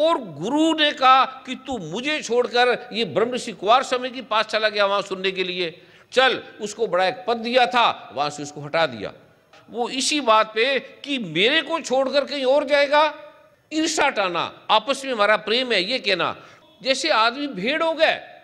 और गुरु ने कहा कि तू मुझे छोड़कर ये ब्रह्मषि कुमार समय के पास चला गया वहां सुनने के लिए चल उसको बड़ा एक पद दिया था वहां से उसको हटा दिया वो इसी बात पे कि मेरे को छोड़कर कहीं और जाएगा ईर्षा टाना आपस में हमारा प्रेम है ये कहना जैसे आदमी भेड़ हो गए